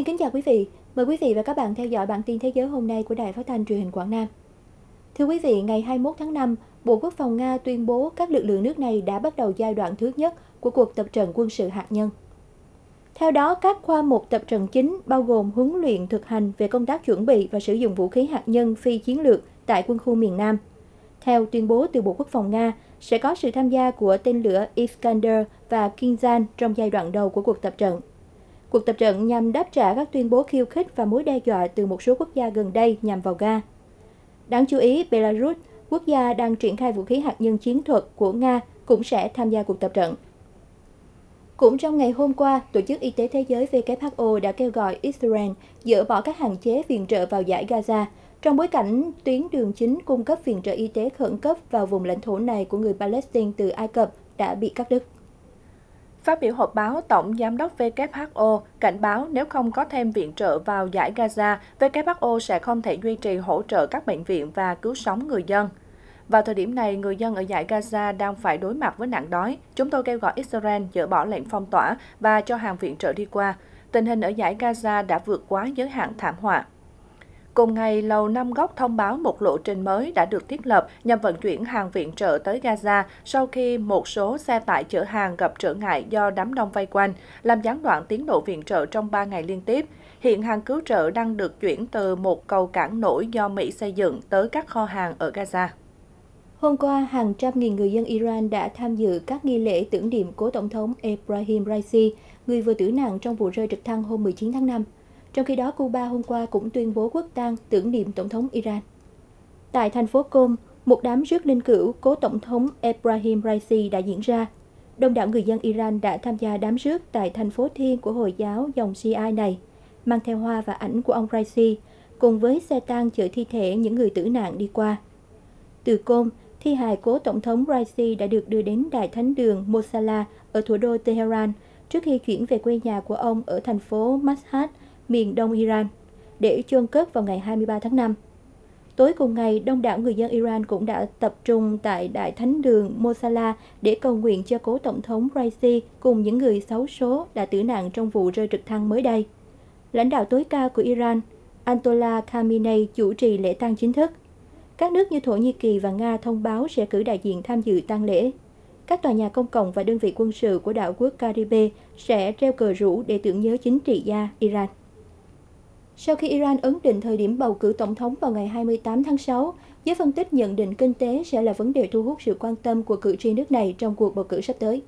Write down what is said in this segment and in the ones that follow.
Xin kính chào quý vị. Mời quý vị và các bạn theo dõi bản tin thế giới hôm nay của Đài Phát thanh Truyền hình Quảng Nam. Thưa quý vị, ngày 21 tháng 5, Bộ Quốc phòng Nga tuyên bố các lực lượng nước này đã bắt đầu giai đoạn thứ nhất của cuộc tập trận quân sự hạt nhân. Theo đó, các khoa mục tập trận chính bao gồm huấn luyện thực hành về công tác chuẩn bị và sử dụng vũ khí hạt nhân phi chiến lược tại quân khu miền Nam. Theo tuyên bố từ Bộ Quốc phòng Nga, sẽ có sự tham gia của tên lửa Iskander và Kinzhan trong giai đoạn đầu của cuộc tập trận. Cuộc tập trận nhằm đáp trả các tuyên bố khiêu khích và mối đe dọa từ một số quốc gia gần đây nhằm vào Nga. Đáng chú ý, Belarus, quốc gia đang triển khai vũ khí hạt nhân chiến thuật của Nga, cũng sẽ tham gia cuộc tập trận. Cũng trong ngày hôm qua, Tổ chức Y tế Thế giới WHO đã kêu gọi Israel dỡ bỏ các hạn chế viện trợ vào giải Gaza, trong bối cảnh tuyến đường chính cung cấp viện trợ y tế khẩn cấp vào vùng lãnh thổ này của người Palestine từ Ai Cập đã bị cắt đứt. Phát biểu họp báo, Tổng Giám đốc WHO cảnh báo nếu không có thêm viện trợ vào giải Gaza, WHO sẽ không thể duy trì hỗ trợ các bệnh viện và cứu sống người dân. Vào thời điểm này, người dân ở giải Gaza đang phải đối mặt với nạn đói. Chúng tôi kêu gọi Israel dỡ bỏ lệnh phong tỏa và cho hàng viện trợ đi qua. Tình hình ở giải Gaza đã vượt quá giới hạn thảm họa. Cùng ngày, Lầu Năm Góc thông báo một lộ trình mới đã được thiết lập nhằm vận chuyển hàng viện trợ tới Gaza sau khi một số xe tải chở hàng gặp trở ngại do đám đông vây quanh, làm gián đoạn tiến độ viện trợ trong 3 ngày liên tiếp. Hiện hàng cứu trợ đang được chuyển từ một cầu cảng nổi do Mỹ xây dựng tới các kho hàng ở Gaza. Hôm qua, hàng trăm nghìn người dân Iran đã tham dự các nghi lễ tưởng niệm cố Tổng thống Ebrahim Raisi, người vừa tử nạn trong vụ rơi trực thăng hôm 19 tháng 5 trong khi đó, Cuba hôm qua cũng tuyên bố quốc tang tưởng niệm Tổng thống Iran. Tại thành phố com một đám rước linh cữu cố Tổng thống Ebrahim Raisi đã diễn ra. Đông đảo người dân Iran đã tham gia đám rước tại thành phố Thiên của Hồi giáo dòng Shiite này, mang theo hoa và ảnh của ông Raisi, cùng với xe tang chở thi thể những người tử nạn đi qua. Từ com thi hài cố Tổng thống Raisi đã được đưa đến Đại Thánh đường Mosala ở thủ đô Tehran trước khi chuyển về quê nhà của ông ở thành phố Mashhad, miền đông Iran, để chôn cất vào ngày 23 tháng 5. Tối cùng ngày, đông đảo người dân Iran cũng đã tập trung tại Đại Thánh đường Mosala để cầu nguyện cho cố Tổng thống Raisi cùng những người xấu số đã tử nạn trong vụ rơi trực thăng mới đây. Lãnh đạo tối cao của Iran, Antola Khamenei chủ trì lễ tang chính thức. Các nước như Thổ Nhĩ Kỳ và Nga thông báo sẽ cử đại diện tham dự tang lễ. Các tòa nhà công cộng và đơn vị quân sự của đảo quốc Caribe sẽ treo cờ rủ để tưởng nhớ chính trị gia Iran. Sau khi Iran ấn định thời điểm bầu cử tổng thống vào ngày 28 tháng 6, giới phân tích nhận định kinh tế sẽ là vấn đề thu hút sự quan tâm của cử tri nước này trong cuộc bầu cử sắp tới.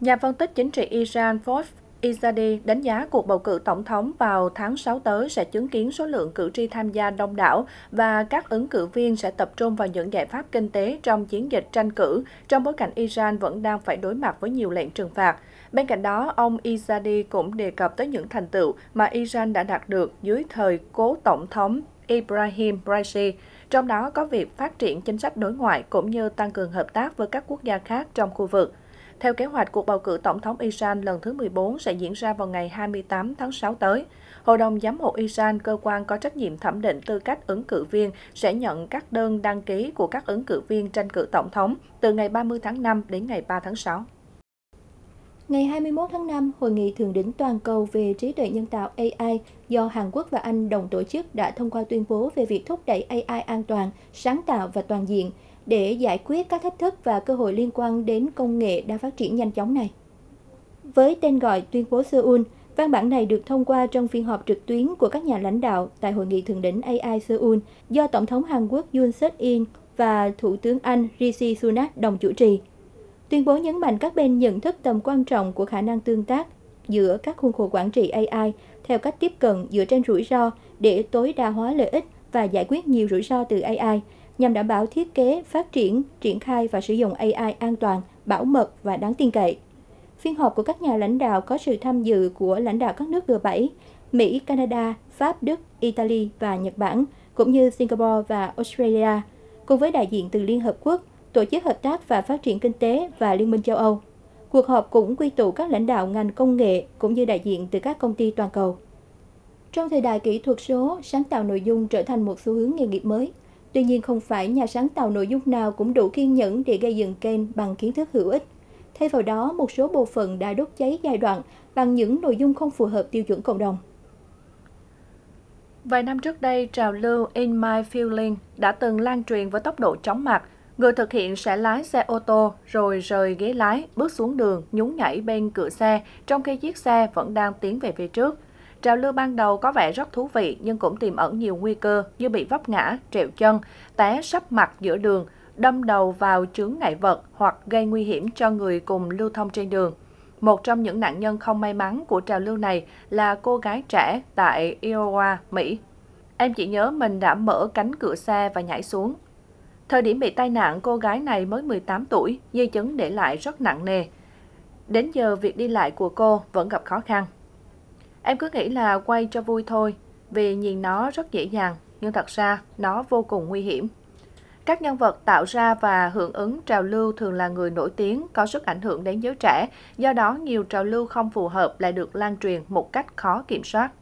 Nhà phân tích chính trị Iran Wolf Izadi đánh giá cuộc bầu cử tổng thống vào tháng 6 tới sẽ chứng kiến số lượng cử tri tham gia đông đảo và các ứng cử viên sẽ tập trung vào những giải pháp kinh tế trong chiến dịch tranh cử trong bối cảnh Iran vẫn đang phải đối mặt với nhiều lệnh trừng phạt. Bên cạnh đó, ông Izadi cũng đề cập tới những thành tựu mà Iran đã đạt được dưới thời cố Tổng thống Ibrahim Raisi, trong đó có việc phát triển chính sách đối ngoại cũng như tăng cường hợp tác với các quốc gia khác trong khu vực. Theo kế hoạch, cuộc bầu cử tổng thống Iran lần thứ 14 sẽ diễn ra vào ngày 28 tháng 6 tới. Hội đồng giám hộ Iran, cơ quan có trách nhiệm thẩm định tư cách ứng cử viên, sẽ nhận các đơn đăng ký của các ứng cử viên tranh cử tổng thống từ ngày 30 tháng 5 đến ngày 3 tháng 6. Ngày 21 tháng 5, Hội nghị Thượng đỉnh Toàn cầu về trí tuệ nhân tạo AI do Hàn Quốc và Anh đồng tổ chức đã thông qua tuyên bố về việc thúc đẩy AI an toàn, sáng tạo và toàn diện để giải quyết các thách thức và cơ hội liên quan đến công nghệ đang phát triển nhanh chóng này. Với tên gọi tuyên bố Seoul, văn bản này được thông qua trong phiên họp trực tuyến của các nhà lãnh đạo tại Hội nghị Thượng đỉnh AI Seoul do Tổng thống Hàn Quốc Yoon Suk-in và Thủ tướng Anh Rishi Sunak đồng chủ trì. Tuyên bố nhấn mạnh các bên nhận thức tầm quan trọng của khả năng tương tác giữa các khuôn khổ quản trị AI theo cách tiếp cận dựa trên rủi ro để tối đa hóa lợi ích và giải quyết nhiều rủi ro từ AI nhằm đảm bảo thiết kế, phát triển, triển khai và sử dụng AI an toàn, bảo mật và đáng tin cậy. Phiên họp của các nhà lãnh đạo có sự tham dự của lãnh đạo các nước G7, Mỹ, Canada, Pháp, Đức, Italy và Nhật Bản, cũng như Singapore và Australia, cùng với đại diện từ Liên Hợp Quốc, Tổ chức Hợp tác và Phát triển Kinh tế và Liên minh châu Âu. Cuộc họp cũng quy tụ các lãnh đạo ngành công nghệ cũng như đại diện từ các công ty toàn cầu. Trong thời đại kỹ thuật số, sáng tạo nội dung trở thành một xu hướng nghề nghiệp mới. Tuy nhiên không phải nhà sáng tạo nội dung nào cũng đủ kiên nhẫn để gây dựng kênh bằng kiến thức hữu ích. Thay vào đó, một số bộ phận đã đốt cháy giai đoạn bằng những nội dung không phù hợp tiêu chuẩn cộng đồng. Vài năm trước đây, trào lưu In My Feeling đã từng lan truyền với tốc độ chóng mặt Người thực hiện sẽ lái xe ô tô rồi rời ghế lái, bước xuống đường, nhún nhảy bên cửa xe, trong khi chiếc xe vẫn đang tiến về phía trước. Trào lưu ban đầu có vẻ rất thú vị nhưng cũng tiềm ẩn nhiều nguy cơ như bị vấp ngã, trẹo chân, té sấp mặt giữa đường, đâm đầu vào chướng ngại vật hoặc gây nguy hiểm cho người cùng lưu thông trên đường. Một trong những nạn nhân không may mắn của trào lưu này là cô gái trẻ tại Iowa, Mỹ. Em chỉ nhớ mình đã mở cánh cửa xe và nhảy xuống, Thời điểm bị tai nạn, cô gái này mới 18 tuổi, di chứng để lại rất nặng nề. Đến giờ việc đi lại của cô vẫn gặp khó khăn. Em cứ nghĩ là quay cho vui thôi, vì nhìn nó rất dễ dàng, nhưng thật ra nó vô cùng nguy hiểm. Các nhân vật tạo ra và hưởng ứng trào lưu thường là người nổi tiếng, có sức ảnh hưởng đến giới trẻ, do đó nhiều trào lưu không phù hợp lại được lan truyền một cách khó kiểm soát.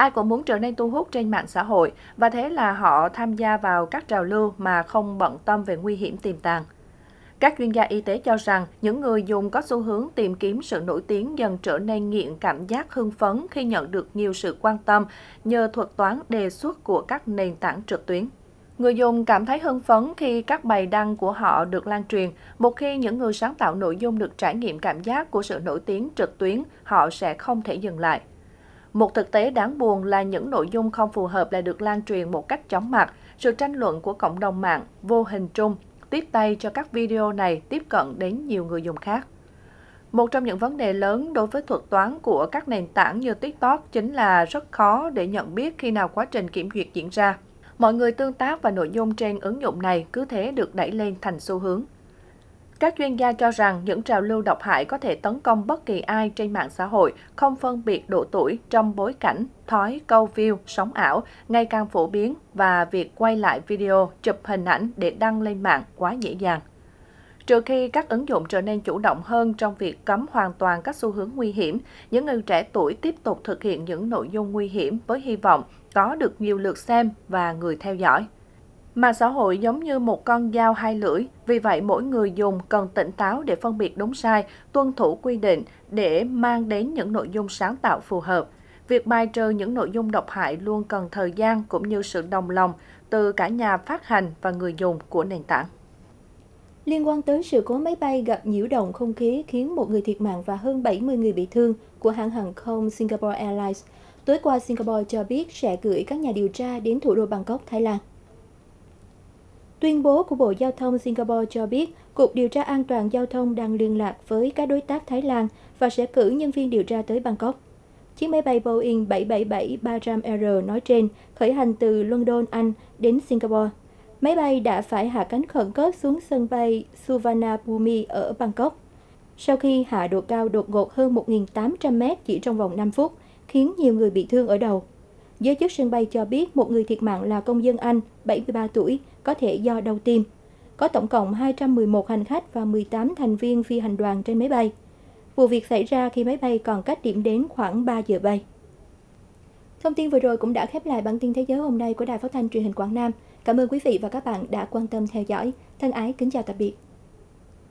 Ai cũng muốn trở nên thu hút trên mạng xã hội và thế là họ tham gia vào các trào lưu mà không bận tâm về nguy hiểm tiềm tàng. Các chuyên gia y tế cho rằng những người dùng có xu hướng tìm kiếm sự nổi tiếng dần trở nên nghiện cảm giác hưng phấn khi nhận được nhiều sự quan tâm nhờ thuật toán đề xuất của các nền tảng trực tuyến. Người dùng cảm thấy hưng phấn khi các bài đăng của họ được lan truyền. Một khi những người sáng tạo nội dung được trải nghiệm cảm giác của sự nổi tiếng trực tuyến, họ sẽ không thể dừng lại. Một thực tế đáng buồn là những nội dung không phù hợp lại được lan truyền một cách chóng mặt. Sự tranh luận của cộng đồng mạng vô hình trung tiếp tay cho các video này tiếp cận đến nhiều người dùng khác. Một trong những vấn đề lớn đối với thuật toán của các nền tảng như TikTok chính là rất khó để nhận biết khi nào quá trình kiểm duyệt diễn ra. Mọi người tương tác và nội dung trên ứng dụng này cứ thế được đẩy lên thành xu hướng. Các chuyên gia cho rằng những trào lưu độc hại có thể tấn công bất kỳ ai trên mạng xã hội, không phân biệt độ tuổi trong bối cảnh thói câu view, sóng ảo ngày càng phổ biến và việc quay lại video, chụp hình ảnh để đăng lên mạng quá dễ dàng. Trừ khi các ứng dụng trở nên chủ động hơn trong việc cấm hoàn toàn các xu hướng nguy hiểm, những người trẻ tuổi tiếp tục thực hiện những nội dung nguy hiểm với hy vọng có được nhiều lượt xem và người theo dõi mà xã hội giống như một con dao hai lưỡi, vì vậy mỗi người dùng cần tỉnh táo để phân biệt đúng sai, tuân thủ quy định để mang đến những nội dung sáng tạo phù hợp. Việc bài trừ những nội dung độc hại luôn cần thời gian cũng như sự đồng lòng từ cả nhà phát hành và người dùng của nền tảng. Liên quan tới sự cố máy bay gặp nhiễu động không khí khiến một người thiệt mạng và hơn 70 người bị thương của hãng hàng không Singapore Airlines, tối qua Singapore cho biết sẽ gửi các nhà điều tra đến thủ đô Bangkok, Thái Lan. Tuyên bố của Bộ Giao thông Singapore cho biết, Cục Điều tra An toàn Giao thông đang liên lạc với các đối tác Thái Lan và sẽ cử nhân viên điều tra tới Bangkok. Chiếc máy bay Boeing 777-300R nói trên khởi hành từ London, Anh đến Singapore. Máy bay đã phải hạ cánh khẩn cấp xuống sân bay Suvarnabhumi ở Bangkok. Sau khi hạ độ cao đột ngột hơn 1.800 mét chỉ trong vòng 5 phút, khiến nhiều người bị thương ở đầu. Giới chức sân bay cho biết một người thiệt mạng là công dân Anh, 73 tuổi, có thể do đau tim. Có tổng cộng 211 hành khách và 18 thành viên phi hành đoàn trên máy bay. Vụ việc xảy ra khi máy bay còn cách điểm đến khoảng 3 giờ bay. Thông tin vừa rồi cũng đã khép lại bản tin thế giới hôm nay của Đài Phát thanh truyền hình Quảng Nam. Cảm ơn quý vị và các bạn đã quan tâm theo dõi. Thân ái kính chào tạm biệt.